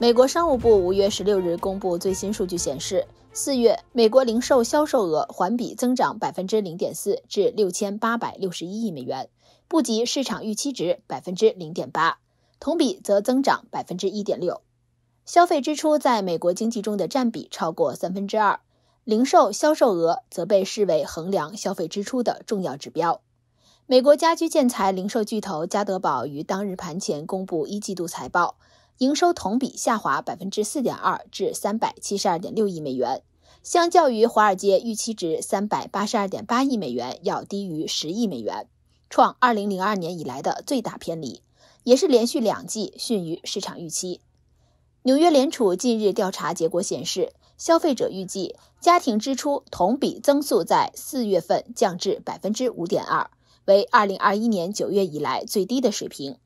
美国商务部五月十六日公布最新数据显示，四月美国零售销售额环比增长百分之零点四，至六千八百六十一亿美元，不及市场预期值百分之零点八，同比则增长百分之一点六。消费支出在美国经济中的占比超过三分之二，零售销售额则被视为衡量消费支出的重要指标。美国家居建材零售巨头家得宝于当日盘前公布一季度财报。营收同比下滑百分之四点二，至三百七十二点六亿美元，相较于华尔街预期值三百八十二点八亿美元，要低于十亿美元，创二零零二年以来的最大偏离，也是连续两季逊于市场预期。纽约联储近日调查结果显示，消费者预计家庭支出同比增速在四月份降至百分之五点二，为二零二一年九月以来最低的水平。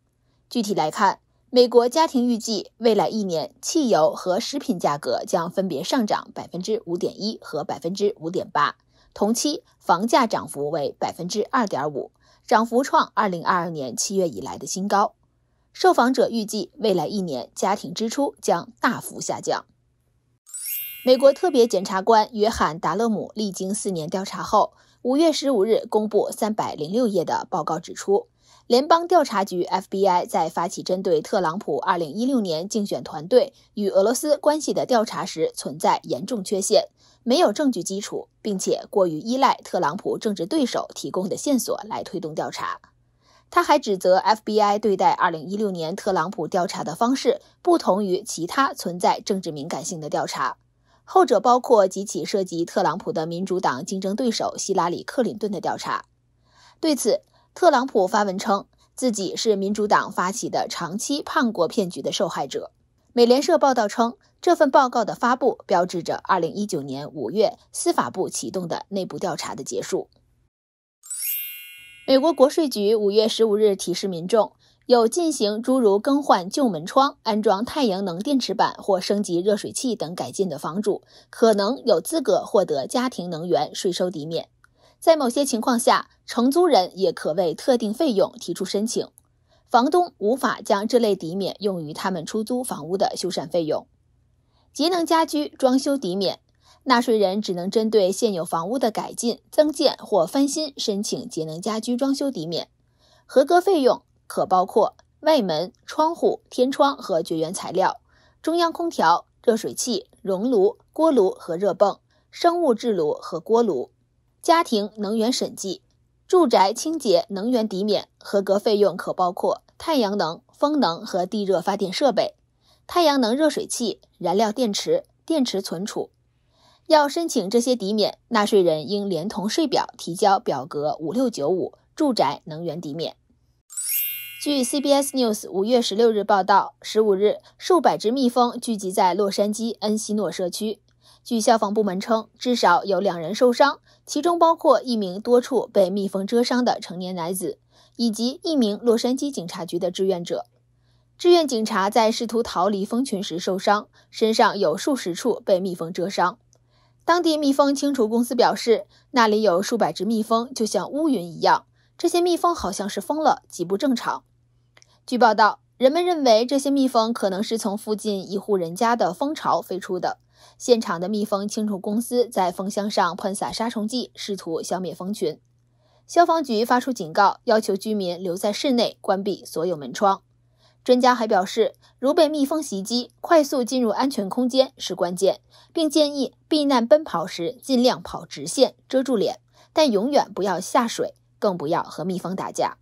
具体来看。美国家庭预计，未来一年汽油和食品价格将分别上涨百分之五点一和百分之五点八，同期房价涨幅为百分之二点五，涨幅创二零二二年七月以来的新高。受访者预计，未来一年家庭支出将大幅下降。美国特别检察官约翰·达勒姆历经四年调查后，五月十五日公布三百零六页的报告，指出。联邦调查局 （FBI） 在发起针对特朗普二零一六年竞选团队与俄罗斯关系的调查时存在严重缺陷，没有证据基础，并且过于依赖特朗普政治对手提供的线索来推动调查。他还指责 FBI 对待二零一六年特朗普调查的方式不同于其他存在政治敏感性的调查，后者包括几起涉及特朗普的民主党竞争对手希拉里·克林顿的调查。对此，特朗普发文称自己是民主党发起的长期叛国骗局的受害者。美联社报道称，这份报告的发布标志着2019年5月司法部启动的内部调查的结束。美国国税局五月十五日提示民众，有进行诸如更换旧门窗、安装太阳能电池板或升级热水器等改进的房主，可能有资格获得家庭能源税收抵免。在某些情况下，承租人也可为特定费用提出申请。房东无法将这类抵免用于他们出租房屋的修缮费用。节能家居装修抵免，纳税人只能针对现有房屋的改进、增建或翻新申请节能家居装修抵免。合格费用可包括外门窗户、天窗和绝缘材料、中央空调、热水器、熔炉、锅炉和热泵、生物质炉和锅炉。家庭能源审计、住宅清洁能源抵免合格费用可包括太阳能、风能和地热发电设备、太阳能热水器、燃料电池、电池存储。要申请这些抵免，纳税人应连同税表提交表格五六九五：住宅能源抵免。据 CBS News 五月十六日报道，十五日，数百只蜜蜂聚集在洛杉矶恩西诺社区。据消防部门称，至少有两人受伤，其中包括一名多处被蜜蜂蛰伤的成年男子，以及一名洛杉矶警察局的志愿者。志愿警察在试图逃离蜂群时受伤，身上有数十处被蜜蜂蛰伤。当地蜜蜂清除公司表示，那里有数百只蜜蜂，就像乌云一样。这些蜜蜂好像是疯了，极不正常。据报道。人们认为这些蜜蜂可能是从附近一户人家的蜂巢飞出的。现场的蜜蜂清除公司在蜂箱上喷洒杀虫剂，试图消灭蜂群。消防局发出警告，要求居民留在室内，关闭所有门窗。专家还表示，如被蜜蜂袭击，快速进入安全空间是关键，并建议避难奔跑时尽量跑直线，遮住脸，但永远不要下水，更不要和蜜蜂打架。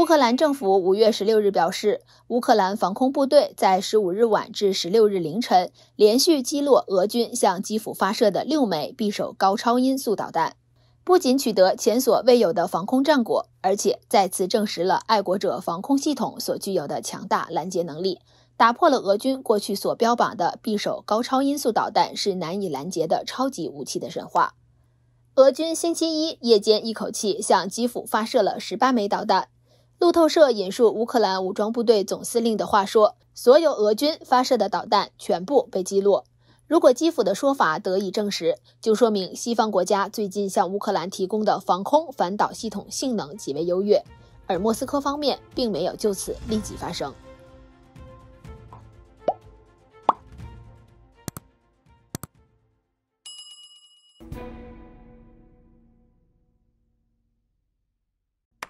乌克兰政府五月十六日表示，乌克兰防空部队在十五日晚至十六日凌晨连续击落俄军向基辅发射的六枚匕首高超音速导弹，不仅取得前所未有的防空战果，而且再次证实了爱国者防空系统所具有的强大拦截能力，打破了俄军过去所标榜的匕首高超音速导弹是难以拦截的超级武器的神话。俄军星期一夜间一口气向基辅发射了十八枚导弹。路透社引述乌克兰武装部队总司令的话说：“所有俄军发射的导弹全部被击落。如果基辅的说法得以证实，就说明西方国家最近向乌克兰提供的防空反导系统性能极为优越。”而莫斯科方面并没有就此立即发声。